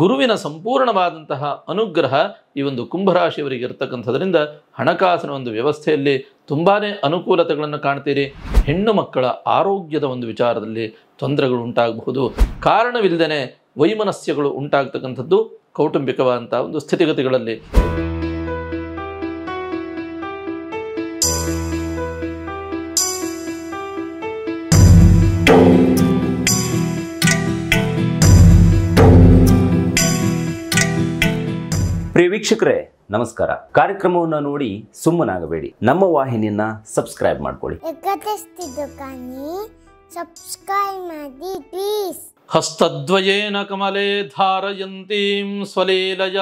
ಗುರುವಿನ ಸಂಪೂರ್ಣವಾದಂತಹ ಅನುಗ್ರಹ ಈ ಒಂದು ಕುಂಭರಾಶಿಯವರಿಗೆ ಇರತಕ್ಕಂಥದ್ರಿಂದ ಹಣಕಾಸಿನ ಒಂದು ವ್ಯವಸ್ಥೆಯಲ್ಲಿ ತುಂಬಾ ಅನುಕೂಲತೆಗಳನ್ನು ಕಾಣ್ತೀರಿ ಹೆಣ್ಣು ಮಕ್ಕಳ ಆರೋಗ್ಯದ ಒಂದು ವಿಚಾರದಲ್ಲಿ ತೊಂದರೆಗಳು ಉಂಟಾಗಬಹುದು ಕಾರಣವಿಲ್ಲದೇ ವೈಮನಸ್ಯಗಳು ಉಂಟಾಗ್ತಕ್ಕಂಥದ್ದು ಕೌಟುಂಬಿಕವಾದಂಥ ಒಂದು ಸ್ಥಿತಿಗತಿಗಳಲ್ಲಿ ಪ್ರಿಯ ವೀಕ್ಷಕರೇ ನಮಸ್ಕಾರ ಕಾರ್ಯಕ್ರಮವನ್ನು ನೋಡಿ ಸುಮ್ಮನಾಗಬೇಡಿ ನಮ್ಮ ವಾಹಿನಿಯನ್ನ ಸಬ್ಸ್ಕ್ರೈಬ್ ಮಾಡ್ಕೊಳ್ಳಿ ಹಸ್ತದ್ವಯೇನ ಕಮಲೆ ಧಾರಯಂತೀಂ ಸ್ವಲೀಲಯ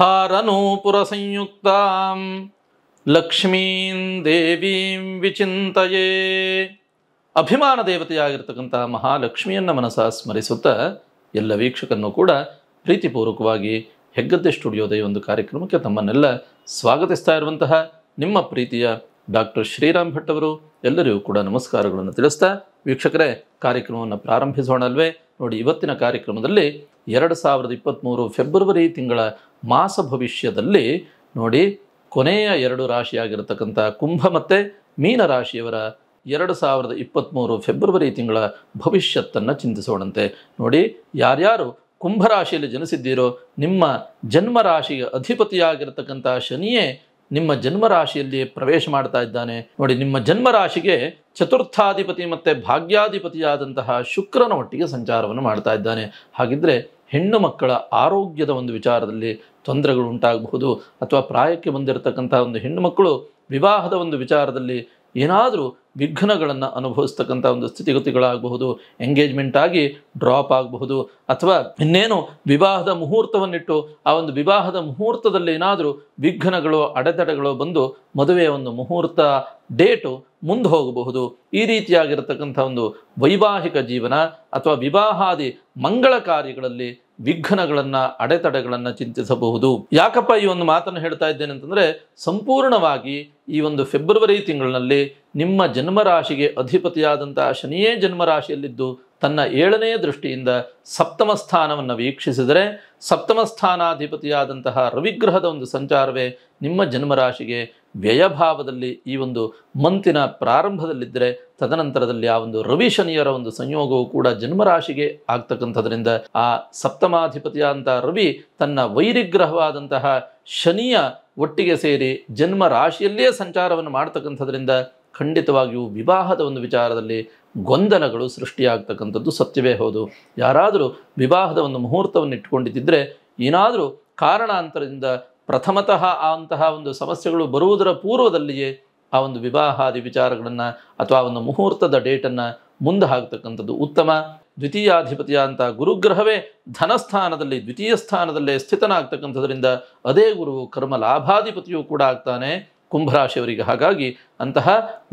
ಹಾರನೂಪುರ ಸಂಯುಕ್ತ ಲಕ್ಷ್ಮೀಂ ದೇವೀಂ ವಿಚಿಂತಯೇ ಅಭಿಮಾನ ದೇವತೆಯಾಗಿರ್ತಕ್ಕಂತಹ ಮಹಾಲಕ್ಷ್ಮಿಯನ್ನ ಮನಸ ಸ್ಮರಿಸುತ್ತಾ ಎಲ್ಲ ವೀಕ್ಷಕನ್ನು ಕೂಡ ಪ್ರೀತಿಪೂರ್ವಕವಾಗಿ ಹೆಗ್ಗದ್ದೆ ಸ್ಟುಡಿಯೋದ ಈ ಒಂದು ಕಾರ್ಯಕ್ರಮಕ್ಕೆ ತಮ್ಮನ್ನೆಲ್ಲ ಸ್ವಾಗತಿಸ್ತಾ ಇರುವಂತಹ ನಿಮ್ಮ ಪ್ರೀತಿಯ ಡಾಕ್ಟರ್ ಶ್ರೀರಾಮ್ ಭಟ್ ಅವರು ಎಲ್ಲರಿಗೂ ಕೂಡ ನಮಸ್ಕಾರಗಳನ್ನು ತಿಳಿಸ್ತಾ ವೀಕ್ಷಕರೇ ಕಾರ್ಯಕ್ರಮವನ್ನು ಪ್ರಾರಂಭಿಸೋಣ ಅಲ್ವೇ ನೋಡಿ ಇವತ್ತಿನ ಕಾರ್ಯಕ್ರಮದಲ್ಲಿ ಎರಡು ಸಾವಿರದ ಇಪ್ಪತ್ತ್ಮೂರು ಫೆಬ್ರವರಿ ತಿಂಗಳ ಮಾಸ ಭವಿಷ್ಯದಲ್ಲಿ ನೋಡಿ ಕೊನೆಯ ಎರಡು ರಾಶಿಯಾಗಿರತಕ್ಕಂಥ ಕುಂಭ ಮತ್ತು ಮೀನರಾಶಿಯವರ ಎರಡು ಸಾವಿರದ ಇಪ್ಪತ್ತ್ಮೂರು ಫೆಬ್ರವರಿ ತಿಂಗಳ ಭವಿಷ್ಯತ್ತನ್ನು ಚಿಂತಿಸೋಣಂತೆ ನೋಡಿ ಯಾರ್ಯಾರು ಕುಂಭರಾಶಿಯಲ್ಲಿ ಜನಿಸಿದ್ದೀರೋ ನಿಮ್ಮ ರಾಶಿಯ ಅಧಿಪತಿಯಾಗಿರತಕ್ಕಂಥ ಶನಿಯೇ ನಿಮ್ಮ ಜನ್ಮರಾಶಿಯಲ್ಲಿ ಪ್ರವೇಶ ಮಾಡ್ತಾ ಇದ್ದಾನೆ ನೋಡಿ ನಿಮ್ಮ ಜನ್ಮರಾಶಿಗೆ ಚತುರ್ಥಾಧಿಪತಿ ಮತ್ತು ಭಾಗ್ಯಾಧಿಪತಿಯಾದಂತಹ ಶುಕ್ರನ ಒಟ್ಟಿಗೆ ಸಂಚಾರವನ್ನು ಮಾಡ್ತಾ ಇದ್ದಾನೆ ಹಾಗಿದ್ದರೆ ಹೆಣ್ಣು ಮಕ್ಕಳ ಆರೋಗ್ಯದ ಒಂದು ವಿಚಾರದಲ್ಲಿ ತೊಂದರೆಗಳು ಉಂಟಾಗಬಹುದು ಅಥವಾ ಪ್ರಾಯಕ್ಕೆ ಬಂದಿರತಕ್ಕಂಥ ಒಂದು ಹೆಣ್ಣು ಮಕ್ಕಳು ವಿವಾಹದ ಒಂದು ವಿಚಾರದಲ್ಲಿ ಏನಾದರೂ ವಿಘ್ನಗಳನ್ನು ಅನುಭವಿಸ್ತಕ್ಕಂಥ ಒಂದು ಸ್ಥಿತಿಗತಿಗಳಾಗಬಹುದು ಎಂಗೇಜ್ಮೆಂಟ್ ಆಗಿ ಡ್ರಾಪ್ ಆಗಬಹುದು ಅಥವಾ ಇನ್ನೇನು ವಿವಾಹದ ಮುಹೂರ್ತವನ್ನಿಟ್ಟು ಆ ಒಂದು ವಿವಾಹದ ಮುಹೂರ್ತದಲ್ಲಿ ಏನಾದರೂ ವಿಘ್ನಗಳು ಅಡೆತಡೆಗಳು ಬಂದು ಮದುವೆಯ ಒಂದು ಮುಹೂರ್ತ ಡೇಟು ಮುಂದೆ ಹೋಗಬಹುದು ಈ ರೀತಿಯಾಗಿರತಕ್ಕಂಥ ಒಂದು ವೈವಾಹಿಕ ಜೀವನ ಅಥವಾ ವಿವಾಹಾದಿ ಮಂಗಳ ಕಾರ್ಯಗಳಲ್ಲಿ ವಿಘ್ನಗಳನ್ನು ಅಡೆತಡೆಗಳನ್ನು ಚಿಂತಿಸಬಹುದು ಯಾಕಪ್ಪ ಈ ಒಂದು ಮಾತನ್ನು ಹೇಳ್ತಾ ಇದ್ದೇನೆ ಅಂತಂದರೆ ಸಂಪೂರ್ಣವಾಗಿ ಈ ಒಂದು ಫೆಬ್ರವರಿ ತಿಂಗಳಿನಲ್ಲಿ ನಿಮ್ಮ ಜನ್ಮರಾಶಿಗೆ ಅಧಿಪತಿಯಾದಂತಹ ಶನಿಯೇ ಜನ್ಮರಾಶಿಯಲ್ಲಿದ್ದು ತನ್ನ ಏಳನೆಯ ದೃಷ್ಟಿಯಿಂದ ಸಪ್ತಮ ಸ್ಥಾನವನ್ನು ವೀಕ್ಷಿಸಿದರೆ ಸಪ್ತಮ ಸ್ಥಾನಾಧಿಪತಿಯಾದಂತಹ ರವಿಗ್ರಹದ ಒಂದು ಸಂಚಾರವೇ ನಿಮ್ಮ ಜನ್ಮರಾಶಿಗೆ ವ್ಯಯಭಾವದಲ್ಲಿ ಈ ಒಂದು ಮಂತಿನ ಪ್ರಾರಂಭದಲ್ಲಿದ್ದರೆ ತದನಂತರದಲ್ಲಿ ಆ ಒಂದು ರವಿ ಶನಿಯರ ಒಂದು ಸಂಯೋಗವು ಕೂಡ ಜನ್ಮರಾಶಿಗೆ ಆಗ್ತಕ್ಕಂಥದ್ರಿಂದ ಆ ಸಪ್ತಮಾಧಿಪತಿಯಾದಂತಹ ರವಿ ತನ್ನ ವೈರಿಗ್ರಹವಾದಂತಹ ಶನಿಯ ಒಟ್ಟಿಗೆ ಸೇರಿ ಜನ್ಮ ರಾಶಿಯಲ್ಲೇ ಸಂಚಾರವನ್ನು ಮಾಡ್ತಕ್ಕಂಥದ್ರಿಂದ ಖಂಡಿತವಾಗಿಯೂ ವಿವಾಹದ ಒಂದು ವಿಚಾರದಲ್ಲಿ ಗೊಂದಲಗಳು ಸೃಷ್ಟಿಯಾಗ್ತಕ್ಕಂಥದ್ದು ಸತ್ಯವೇ ಹೌದು ಯಾರಾದರೂ ವಿವಾಹದ ಒಂದು ಮುಹೂರ್ತವನ್ನು ಇಟ್ಟುಕೊಂಡಿದ್ದರೆ ಏನಾದರೂ ಕಾರಣಾಂತರದಿಂದ ಪ್ರಥಮತಃ ಅಂತಹ ಒಂದು ಸಮಸ್ಯೆಗಳು ಬರುವುದರ ಪೂರ್ವದಲ್ಲಿಯೇ ಆ ಒಂದು ವಿವಾಹಾದಿ ವಿಚಾರಗಳನ್ನು ಅಥವಾ ಒಂದು ಮುಹೂರ್ತದ ಡೇಟನ್ನು ಮುಂದೆ ಹಾಕ್ತಕ್ಕಂಥದ್ದು ಉತ್ತಮ ದ್ವಿತೀಯಾಧಿಪತಿಯ ಅಂತ ಗುರುಗ್ರಹವೇ ಧನಸ್ಥಾನದಲ್ಲಿ ದ್ವಿತೀಯ ಸ್ಥಾನದಲ್ಲೇ ಸ್ಥಿತನಾಗ್ತಕ್ಕಂಥದ್ರಿಂದ ಅದೇ ಗುರು ಕರ್ಮ ಲಾಭಾಧಿಪತಿಯೂ ಕೂಡ ಆಗ್ತಾನೆ ಕುಂಭರಾಶಿಯವರಿಗೆ ಹಾಗಾಗಿ ಅಂತಹ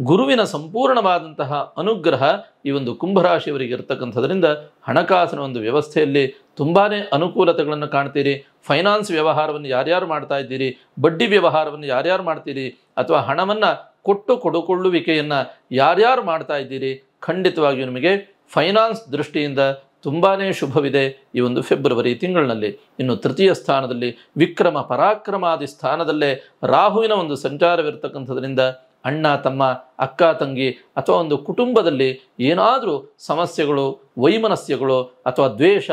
ಗುರುವಿನ ಸಂಪೂರ್ಣವಾದಂತಹ ಅನುಗ್ರಹ ಈ ಒಂದು ಕುಂಭರಾಶಿಯವರಿಗೆ ಇರತಕ್ಕಂಥದ್ರಿಂದ ಹಣಕಾಸಿನ ಒಂದು ವ್ಯವಸ್ಥೆಯಲ್ಲಿ ತುಂಬಾ ಅನುಕೂಲತೆಗಳನ್ನು ಕಾಣ್ತೀರಿ ಫೈನಾನ್ಸ್ ವ್ಯವಹಾರವನ್ನು ಯಾರ್ಯಾರು ಮಾಡ್ತಾ ಇದ್ದೀರಿ ಬಡ್ಡಿ ವ್ಯವಹಾರವನ್ನು ಯಾರ್ಯಾರು ಮಾಡ್ತೀರಿ ಅಥವಾ ಹಣವನ್ನು ಕೊಟ್ಟು ಕೊಡುಕೊಳ್ಳುವಿಕೆಯನ್ನು ಯಾರ್ಯಾರು ಮಾಡ್ತಾ ಇದ್ದೀರಿ ಖಂಡಿತವಾಗಿಯೂ ನಿಮಗೆ ಫೈನಾನ್ಸ್ ದೃಷ್ಟಿಯಿಂದ ತುಂಬಾ ಶುಭವಿದೆ ಈ ಒಂದು ಫೆಬ್ರವರಿ ತಿಂಗಳಿನಲ್ಲಿ ಇನ್ನು ತೃತೀಯ ಸ್ಥಾನದಲ್ಲಿ ವಿಕ್ರಮ ಪರಾಕ್ರಮಾದಿ ಸ್ಥಾನದಲ್ಲೇ ರಾಹುವಿನ ಒಂದು ಸಂಚಾರವಿರತಕ್ಕಂಥದ್ರಿಂದ ಅಣ್ಣ ತಮ್ಮ ಅಕ್ಕ ತಂಗಿ ಅಥವಾ ಒಂದು ಕುಟುಂಬದಲ್ಲಿ ಏನಾದರೂ ಸಮಸ್ಯೆಗಳು ವೈಮನಸ್ಯಗಳು ಅಥವಾ ದ್ವೇಷ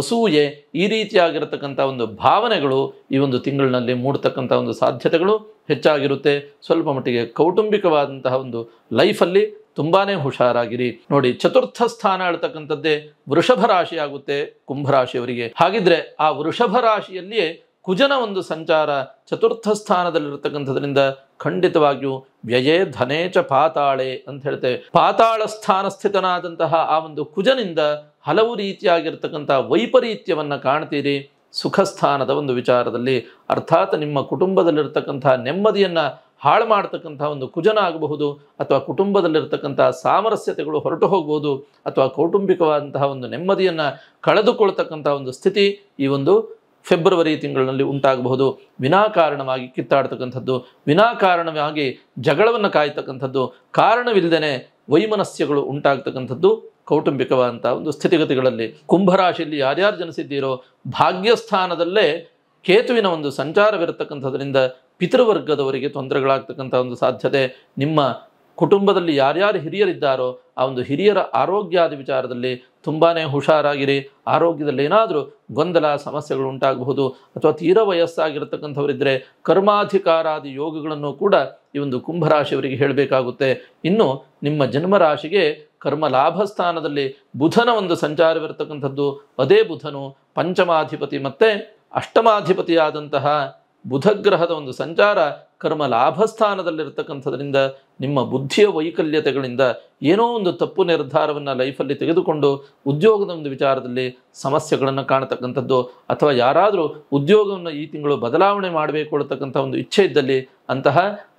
ಅಸೂಯೆ ಈ ರೀತಿಯಾಗಿರತಕ್ಕಂಥ ಒಂದು ಭಾವನೆಗಳು ಈ ಒಂದು ತಿಂಗಳಿನಲ್ಲಿ ಮೂಡತಕ್ಕಂಥ ಒಂದು ಸಾಧ್ಯತೆಗಳು ಹೆಚ್ಚಾಗಿರುತ್ತೆ ಸ್ವಲ್ಪ ಮಟ್ಟಿಗೆ ಕೌಟುಂಬಿಕವಾದಂತಹ ಒಂದು ಲೈಫಲ್ಲಿ ತುಂಬಾನೇ ಹುಷಾರಾಗಿರಿ ನೋಡಿ ಚತುರ್ಥ ಸ್ಥಾನ ಹೇಳ್ತಕ್ಕಂಥದ್ದೇ ವೃಷಭ ರಾಶಿ ಆಗುತ್ತೆ ಕುಂಭರಾಶಿಯವರಿಗೆ ಹಾಗಿದ್ರೆ ಆ ವೃಷಭ ರಾಶಿಯಲ್ಲಿಯೇ ಕುಜನ ಒಂದು ಸಂಚಾರ ಚತುರ್ಥ ಸ್ಥಾನದಲ್ಲಿರ್ತಕ್ಕಂಥದ್ರಿಂದ ಖಂಡಿತವಾಗಿಯೂ ವ್ಯಯೇ ಧನೇಚ ಪಾತಾಳೆ ಅಂತ ಹೇಳ್ತೇವೆ ಪಾತಾಳ ಸ್ಥಾನ ಸ್ಥಿತನಾದಂತಹ ಆ ಒಂದು ಕುಜನಿಂದ ಹಲವು ರೀತಿಯಾಗಿರ್ತಕ್ಕಂಥ ವೈಪರೀತ್ಯವನ್ನ ಕಾಣ್ತೀರಿ ಸುಖಸ್ಥಾನದ ಒಂದು ವಿಚಾರದಲ್ಲಿ ಅರ್ಥಾತ್ ನಿಮ್ಮ ಕುಟುಂಬದಲ್ಲಿರ್ತಕ್ಕಂಥ ನೆಮ್ಮದಿಯನ್ನ ಹಾಳು ಮಾಡ್ತಕ್ಕಂಥ ಒಂದು ಕುಜನ ಆಗಬಹುದು ಅಥವಾ ಕುಟುಂಬದಲ್ಲಿರ್ತಕ್ಕಂಥ ಸಾಮರಸ್ಯತೆಗಳು ಹೊರಟು ಹೋಗ್ಬೋದು ಅಥವಾ ಕೌಟುಂಬಿಕವಾದಂತಹ ಒಂದು ನೆಮ್ಮದಿಯನ್ನು ಕಳೆದುಕೊಳ್ತಕ್ಕಂಥ ಒಂದು ಸ್ಥಿತಿ ಈ ಒಂದು ಫೆಬ್ರವರಿ ತಿಂಗಳಲ್ಲಿ ಉಂಟಾಗಬಹುದು ವಿನಾಕಾರಣವಾಗಿ ಕಿತ್ತಾಡ್ತಕ್ಕಂಥದ್ದು ವಿನಾಕಾರಣವಾಗಿ ಜಗಳವನ್ನು ಕಾಯ್ತಕ್ಕಂಥದ್ದು ಕಾರಣವಿಲ್ಲದೇ ವೈಮನಸ್ಯಗಳು ಉಂಟಾಗ್ತಕ್ಕಂಥದ್ದು ಕೌಟುಂಬಿಕವಾದಂಥ ಒಂದು ಸ್ಥಿತಿಗತಿಗಳಲ್ಲಿ ಕುಂಭರಾಶಿಯಲ್ಲಿ ಯಾರ್ಯಾರು ಜನಿಸಿದ್ದೀರೋ ಭಾಗ್ಯಸ್ಥಾನದಲ್ಲೇ ಕೇತುವಿನ ಒಂದು ಸಂಚಾರವಿರತಕ್ಕಂಥದ್ರಿಂದ ಪಿತೃವರ್ಗದವರಿಗೆ ತೊಂದರೆಗಳಾಗ್ತಕ್ಕಂಥ ಒಂದು ಸಾಧ್ಯತೆ ನಿಮ್ಮ ಕುಟುಂಬದಲ್ಲಿ ಯಾರ್ಯಾರು ಹಿರಿಯರಿದ್ದಾರೋ ಆ ಒಂದು ಹಿರಿಯರ ಆರೋಗ್ಯಾದಿ ವಿಚಾರದಲ್ಲಿ ತುಂಬಾ ಹುಷಾರಾಗಿರಿ ಆರೋಗ್ಯದಲ್ಲಿ ಏನಾದರೂ ಗೊಂದಲ ಸಮಸ್ಯೆಗಳು ಉಂಟಾಗಬಹುದು ಅಥವಾ ತೀರ ವಯಸ್ಸಾಗಿರತಕ್ಕಂಥವರಿದ್ದರೆ ಕರ್ಮಾಧಿಕಾರಾದಿ ಯೋಗಗಳನ್ನು ಕೂಡ ಈ ಒಂದು ಕುಂಭರಾಶಿಯವರಿಗೆ ಹೇಳಬೇಕಾಗುತ್ತೆ ಇನ್ನು ನಿಮ್ಮ ಜನ್ಮರಾಶಿಗೆ ಕರ್ಮ ಲಾಭ ಸ್ಥಾನದಲ್ಲಿ ಬುಧನ ಒಂದು ಸಂಚಾರವಿರತಕ್ಕಂಥದ್ದು ಅದೇ ಬುಧನು ಪಂಚಮಾಧಿಪತಿ ಮತ್ತು ಅಷ್ಟಮಾಧಿಪತಿಯಾದಂತಹ ಬುಧಗ್ರಹದ ಒಂದು ಸಂಚಾರ ಕರ್ಮ ಲಾಭಸ್ಥಾನದಲ್ಲಿರ್ತಕ್ಕಂಥದ್ರಿಂದ ನಿಮ್ಮ ಬುದ್ಧಿಯ ವೈಕಲ್ಯತೆಗಳಿಂದ ಏನೋ ಒಂದು ತಪ್ಪು ನಿರ್ಧಾರವನ್ನು ಲೈಫಲ್ಲಿ ತೆಗೆದುಕೊಂಡು ಉದ್ಯೋಗದ ಒಂದು ವಿಚಾರದಲ್ಲಿ ಸಮಸ್ಯೆಗಳನ್ನು ಕಾಣತಕ್ಕಂಥದ್ದು ಅಥವಾ ಯಾರಾದರೂ ಉದ್ಯೋಗವನ್ನು ಈ ತಿಂಗಳು ಬದಲಾವಣೆ ಮಾಡಬೇಕು ಅಳತಕ್ಕಂಥ ಒಂದು ಇಚ್ಛೆ ಇದ್ದಲ್ಲಿ ಅಂತಹ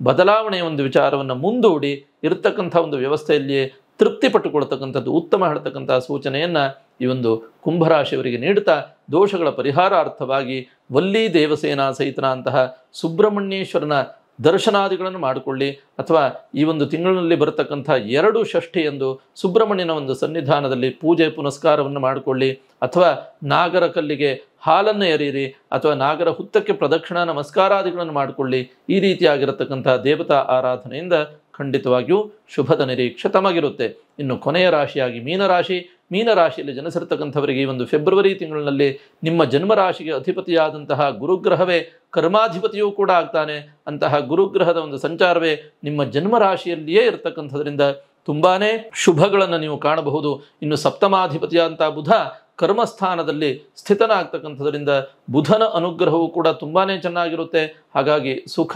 ಬದಲಾವಣೆಯ ಒಂದು ವಿಚಾರವನ್ನು ಮುಂದೂಡಿ ಇರತಕ್ಕಂಥ ಒಂದು ವ್ಯವಸ್ಥೆಯಲ್ಲಿಯೇ ತೃಪ್ತಿ ಪಟ್ಟುಕೊಳ್ತಕ್ಕಂಥದ್ದು ಉತ್ತಮ ಹೇಳ್ತಕ್ಕಂಥ ಸೂಚನೆಯನ್ನು ಈ ಒಂದು ಕುಂಭರಾಶಿಯವರಿಗೆ ನೀಡುತ್ತಾ ದೋಷಗಳ ಪರಿಹಾರಾರ್ಥವಾಗಿ ವಲ್ಲಿ ದೇವಸೇನಾ ಸಹಿತನ ಅಂತಹ ಸುಬ್ರಹ್ಮಣ್ಯೇಶ್ವರನ ದರ್ಶನಾದಿಗಳನ್ನು ಮಾಡಿಕೊಳ್ಳಿ ಅಥವಾ ಈ ಒಂದು ತಿಂಗಳಿನಲ್ಲಿ ಬರತಕ್ಕಂಥ ಎರಡು ಎಂದು ಸುಬ್ರಹ್ಮಣ್ಯನ ಒಂದು ಸನ್ನಿಧಾನದಲ್ಲಿ ಪೂಜೆ ಪುನಸ್ಕಾರವನ್ನು ಮಾಡಿಕೊಳ್ಳಿ ಅಥವಾ ನಾಗರ ಕಲ್ಲಿಗೆ ಹಾಲನ್ನು ಎರೀರಿ ಅಥವಾ ನಾಗರ ಹುತ್ತಕ್ಕೆ ಪ್ರದಕ್ಷಿಣಾ ನಮಸ್ಕಾರಾದಿಗಳನ್ನು ಮಾಡಿಕೊಳ್ಳಿ ಈ ರೀತಿಯಾಗಿರತಕ್ಕಂಥ ದೇವತಾ ಆರಾಧನೆಯಿಂದ ಖಂಡಿತವಾಗಿಯೂ ಶುಭದ ನಿರೀಕ್ಷೆ ತಮಗಿರುತ್ತೆ ಇನ್ನು ಕೊನೆಯ ರಾಶಿಯಾಗಿ ಮೀನರಾಶಿ ಮೀನರಾಶಿಯಲ್ಲಿ ಜನಿಸಿರ್ತಕ್ಕಂಥವರಿಗೆ ಈ ಒಂದು ಫೆಬ್ರವರಿ ತಿಂಗಳಿನಲ್ಲಿ ನಿಮ್ಮ ಜನ್ಮರಾಶಿಗೆ ಅಧಿಪತಿಯಾದಂತಹ ಗುರುಗ್ರಹವೇ ಕರ್ಮಾಧಿಪತಿಯೂ ಕೂಡ ಆಗ್ತಾನೆ ಅಂತಹ ಗುರುಗ್ರಹದ ಒಂದು ಸಂಚಾರವೇ ನಿಮ್ಮ ಜನ್ಮರಾಶಿಯಲ್ಲಿಯೇ ಇರತಕ್ಕಂಥದ್ರಿಂದ ತುಂಬಾ ಶುಭಗಳನ್ನು ನೀವು ಕಾಣಬಹುದು ಇನ್ನು ಸಪ್ತಮಾಧಿಪತಿಯಾದಂಥ ಬುಧ ಕರ್ಮಸ್ಥಾನದಲ್ಲಿ ಸ್ಥಿತನ ಸ್ಥಿತನಾಗ್ತಕ್ಕಂಥದ್ರಿಂದ ಬುಧನ ಅನುಗ್ರಹವು ಕೂಡ ತುಂಬಾ ಚೆನ್ನಾಗಿರುತ್ತೆ ಹಾಗಾಗಿ ಸುಖ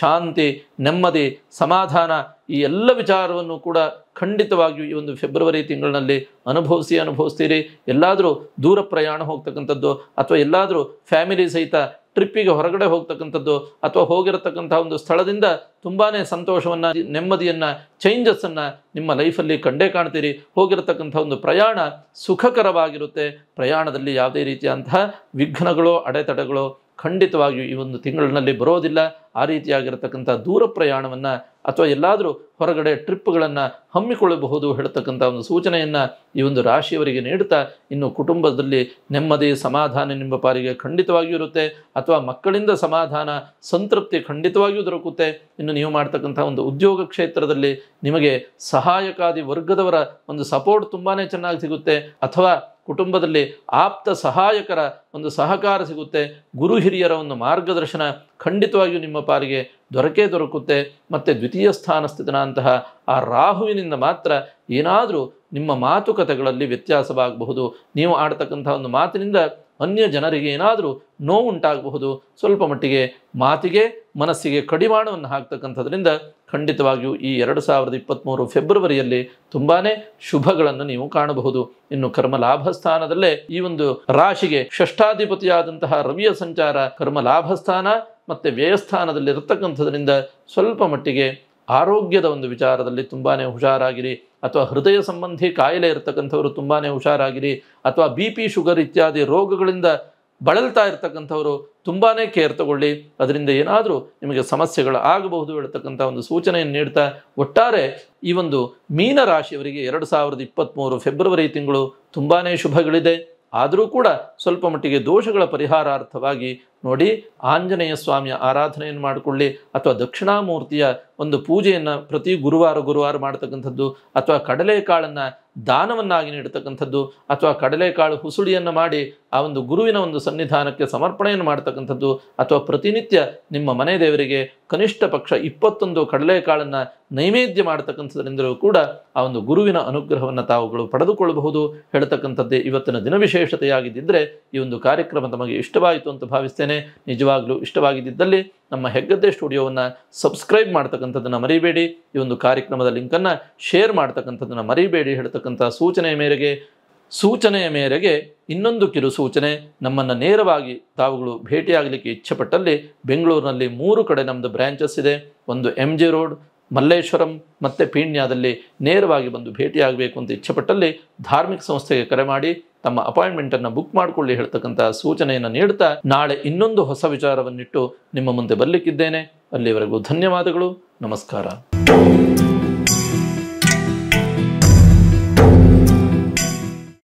ಶಾಂತಿ ನೆಮ್ಮದಿ ಸಮಾಧಾನ ಈ ಎಲ್ಲ ವಿಚಾರವನ್ನು ಕೂಡ ಖಂಡಿತವಾಗಿಯೂ ಈ ಒಂದು ಫೆಬ್ರವರಿ ತಿಂಗಳಿನಲ್ಲಿ ಅನುಭವಿಸಿ ಅನುಭವಿಸ್ತೀರಿ ಎಲ್ಲಾದರೂ ದೂರ ಪ್ರಯಾಣ ಹೋಗ್ತಕ್ಕಂಥದ್ದು ಅಥವಾ ಎಲ್ಲಾದರೂ ಫ್ಯಾಮಿಲಿ ಸಹಿತ ಟ್ರಿಪ್ಪಿಗೆ ಹೊರಗಡೆ ಹೋಗ್ತಕ್ಕಂಥದ್ದು ಅಥವಾ ಹೋಗಿರತಕ್ಕಂಥ ಒಂದು ಸ್ಥಳದಿಂದ ತುಂಬಾ ಸಂತೋಷವನ್ನು ನೆಮ್ಮದಿಯನ್ನು ಚೇಂಜಸ್ಸನ್ನು ನಿಮ್ಮ ಲೈಫಲ್ಲಿ ಕಂಡೇ ಕಾಣ್ತೀರಿ ಹೋಗಿರತಕ್ಕಂಥ ಒಂದು ಪ್ರಯಾಣ ಸುಖಕರವಾಗಿರುತ್ತೆ ಪ್ರಯಾಣದಲ್ಲಿ ಯಾವುದೇ ರೀತಿಯಂತಹ ವಿಘ್ನಗಳು ಅಡೆತಡೆಗಳು ಖಂಡಿತವಾಗಿಯೂ ಈ ಒಂದು ತಿಂಗಳಿನಲ್ಲಿ ಬರೋದಿಲ್ಲ ಆ ರೀತಿಯಾಗಿರತಕ್ಕಂಥ ದೂರ ಪ್ರಯಾಣವನ್ನು ಅಥವಾ ಎಲ್ಲಾದರೂ ಹೊರಗಡೆ ಟ್ರಿಪ್ಗಳನ್ನು ಹಮ್ಮಿಕೊಳ್ಳಬಹುದು ಹೇಳ್ತಕ್ಕಂಥ ಒಂದು ಸೂಚನೆಯನ್ನು ಈ ಒಂದು ರಾಶಿಯವರಿಗೆ ನೀಡುತ್ತಾ ಇನ್ನು ಕುಟುಂಬದಲ್ಲಿ ನೆಮ್ಮದಿ ಸಮಾಧಾನ ನಿಮ್ಮ ಪಾರಿಗೆ ಖಂಡಿತವಾಗಿಯೂ ಇರುತ್ತೆ ಅಥವಾ ಮಕ್ಕಳಿಂದ ಸಮಾಧಾನ ಸಂತೃಪ್ತಿ ಖಂಡಿತವಾಗಿಯೂ ದೊರಕುತ್ತೆ ಇನ್ನು ನೀವು ಮಾಡ್ತಕ್ಕಂಥ ಒಂದು ಉದ್ಯೋಗ ಕ್ಷೇತ್ರದಲ್ಲಿ ನಿಮಗೆ ಸಹಾಯಕಾದಿ ವರ್ಗದವರ ಒಂದು ಸಪೋರ್ಟ್ ತುಂಬಾ ಚೆನ್ನಾಗಿ ಸಿಗುತ್ತೆ ಅಥವಾ ಕುಟುಂಬದಲ್ಲಿ ಆಪ್ತ ಸಹಾಯಕರ ಒಂದು ಸಹಕಾರ ಸಿಗುತ್ತೆ ಗುರು ಹಿರಿಯರ ಒಂದು ಮಾರ್ಗದರ್ಶನ ಖಂಡಿತವಾಗಿಯೂ ನಿಮ್ಮ ಪಾಲಿಗೆ ದೊರಕೆ ದೊರಕುತ್ತೆ ಮತ್ತು ದ್ವಿತೀಯ ಸ್ಥಾನ ಅಂತಹ ಆ ರಾಹುವಿನಿಂದ ಮಾತ್ರ ಏನಾದರೂ ನಿಮ್ಮ ಮಾತುಕತೆಗಳಲ್ಲಿ ವ್ಯತ್ಯಾಸವಾಗಬಹುದು ನೀವು ಆಡ್ತಕ್ಕಂಥ ಒಂದು ಮಾತಿನಿಂದ ಅನ್ಯ ಜನರಿಗೆ ಏನಾದರೂ ನೋವುಂಟಾಗಬಹುದು ಸ್ವಲ್ಪ ಮಟ್ಟಿಗೆ ಮಾತಿಗೆ ಮನಸ್ಸಿಗೆ ಕಡಿವಾಣವನ್ನು ಹಾಕ್ತಕ್ಕಂಥದ್ರಿಂದ ಖಂಡಿತವಾಗಿಯೂ ಈ ಎರಡು ಸಾವಿರದ ಇಪ್ಪತ್ತ್ಮೂರು ಫೆಬ್ರವರಿಯಲ್ಲಿ ತುಂಬಾ ಶುಭಗಳನ್ನು ನೀವು ಕಾಣಬಹುದು ಇನ್ನು ಕರ್ಮ ಸ್ಥಾನದಲ್ಲೇ ಈ ಒಂದು ರಾಶಿಗೆ ಷಷ್ಠಾಧಿಪತಿಯಾದಂತಹ ರವಿಯ ಸಂಚಾರ ಕರ್ಮ ಸ್ಥಾನ ಮತ್ತು ವ್ಯಯಸ್ಥಾನದಲ್ಲಿರತಕ್ಕಂಥದ್ರಿಂದ ಸ್ವಲ್ಪ ಮಟ್ಟಿಗೆ ಆರೋಗ್ಯದ ಒಂದು ವಿಚಾರದಲ್ಲಿ ತುಂಬಾ ಹುಷಾರಾಗಿರಿ ಅಥವಾ ಹೃದಯ ಸಂಬಂಧಿ ಕಾಯಿಲೆ ಇರತಕ್ಕಂಥವರು ತುಂಬಾ ಹುಷಾರಾಗಿರಿ ಅಥವಾ ಬಿ ಪಿ ಶುಗರ್ ಇತ್ಯಾದಿ ರೋಗಗಳಿಂದ ಬಳಲ್ತಾ ಇರ್ತಕ್ಕಂಥವರು ತುಂಬಾ ಕೇರ್ ತಗೊಳ್ಳಿ ಅದರಿಂದ ಏನಾದರೂ ನಿಮಗೆ ಸಮಸ್ಯೆಗಳು ಆಗಬಹುದು ಹೇಳ್ತಕ್ಕಂಥ ಒಂದು ಸೂಚನೆಯನ್ನು ನೀಡ್ತಾ ಒಟ್ಟಾರೆ ಈ ಒಂದು ಮೀನ ರಾಶಿಯವರಿಗೆ ಎರಡು ಸಾವಿರದ ಇಪ್ಪತ್ತ್ಮೂರು ಫೆಬ್ರವರಿ ತಿಂಗಳು ತುಂಬಾ ಶುಭಗಳಿದೆ ಆದರೂ ಕೂಡ ಸ್ವಲ್ಪ ಮಟ್ಟಿಗೆ ದೋಷಗಳ ಪರಿಹಾರಾರ್ಥವಾಗಿ ನೋಡಿ ಆಂಜನೇಯ ಸ್ವಾಮಿಯ ಆರಾಧನೆಯನ್ನು ಮಾಡಿಕೊಳ್ಳಿ ಅಥವಾ ದಕ್ಷಿಣಾಮೂರ್ತಿಯ ಒಂದು ಪೂಜೆಯನ್ನು ಪ್ರತಿ ಗುರುವಾರ ಗುರುವಾರ ಮಾಡ್ತಕ್ಕಂಥದ್ದು ಅಥವಾ ಕಡಲೆಕಾಳನ್ನು ದಾನವನ್ನಾಗಿ ನೀಡತಕ್ಕಂಥದ್ದು ಅಥವಾ ಕಡಲೆಕಾಳು ಹುಸುಳಿಯನ್ನು ಮಾಡಿ ಆ ಒಂದು ಗುರುವಿನ ಒಂದು ಸನ್ನಿಧಾನಕ್ಕೆ ಸಮರ್ಪಣೆಯನ್ನು ಮಾಡ್ತಕ್ಕಂಥದ್ದು ಅಥವಾ ಪ್ರತಿನಿತ್ಯ ನಿಮ್ಮ ಮನೆ ದೇವರಿಗೆ ಕನಿಷ್ಠ ಪಕ್ಷ ಇಪ್ಪತ್ತೊಂದು ಕಡಲೆಕಾಳನ್ನು ನೈವೇದ್ಯ ಮಾಡ್ತಕ್ಕಂಥದ್ರಿಂದಲೂ ಕೂಡ ಆ ಒಂದು ಗುರುವಿನ ಅನುಗ್ರಹವನ್ನು ತಾವುಗಳು ಪಡೆದುಕೊಳ್ಳಬಹುದು ಹೇಳ್ತಕ್ಕಂಥದ್ದೇ ಇವತ್ತಿನ ದಿನವಿಶೇಷತೆಯಾಗಿದ್ದರೆ ಈ ಒಂದು ಕಾರ್ಯಕ್ರಮ ತಮಗೆ ಇಷ್ಟವಾಯಿತು ಅಂತ ಭಾವಿಸ್ತೇನೆ ಮಾಡ್ತೇನೆ ನಿಜವಾಗ್ಲೂ ಇಷ್ಟವಾಗಿದ್ದಲ್ಲಿ ನಮ್ಮ ಹೆಗ್ಗದ್ದೆ ಸ್ಟುಡಿಯೋವನ್ನು ಸಬ್ಸ್ಕ್ರೈಬ್ ಮಾಡ್ತಕ್ಕಂಥದ್ದನ್ನು ಮರಿಬೇಡಿ ಈ ಒಂದು ಕಾರ್ಯಕ್ರಮದ ಲಿಂಕನ್ನು ಶೇರ್ ಮಾಡ್ತಕ್ಕಂಥದ್ದನ್ನು ಮರಿಬೇಡಿ ಹೇಳ್ತಕ್ಕಂಥ ಸೂಚನೆಯ ಮೇರೆಗೆ ಸೂಚನೆಯ ಮೇರೆಗೆ ಇನ್ನೊಂದು ಕಿರು ಸೂಚನೆ ನಮ್ಮನ್ನು ನೇರವಾಗಿ ತಾವುಗಳು ಭೇಟಿಯಾಗಲಿಕ್ಕೆ ಇಚ್ಛೆಪಟ್ಟಲ್ಲಿ ಬೆಂಗಳೂರಿನಲ್ಲಿ ಮೂರು ಕಡೆ ನಮ್ಮದು ಬ್ರ್ಯಾಂಚಸ್ ಇದೆ ಒಂದು ಎಮ್ ಜಿ ರೋಡ್ ಮಲ್ಲೇಶ್ವರಂ ಮತ್ತು ಪೀಣ್ಯದಲ್ಲಿ ನೇರವಾಗಿ ಬಂದು ಭೇಟಿಯಾಗಬೇಕು ಅಂತ ಇಚ್ಛೆಪಟ್ಟಲ್ಲಿ ಧಾರ್ಮಿಕ ಸಂಸ್ಥೆಗೆ ಕರೆ ಮಾಡಿ ತಮ್ಮ ಅಪಾಯಿಂಟ್ಮೆಂಟನ್ನು ಬುಕ್ ಮಾಡಿಕೊಳ್ಳಿ ಹೇಳ್ತಕ್ಕಂಥ ಸೂಚನೆಯನ್ನು ನೀಡುತ್ತಾ ನಾಳೆ ಇನ್ನೊಂದು ಹೊಸ ವಿಚಾರವನ್ನಿಟ್ಟು ನಿಮ್ಮ ಮುಂದೆ ಬರಲಿಕ್ಕಿದ್ದೇನೆ ಅಲ್ಲಿವರೆಗೂ ಧನ್ಯವಾದಗಳು ನಮಸ್ಕಾರ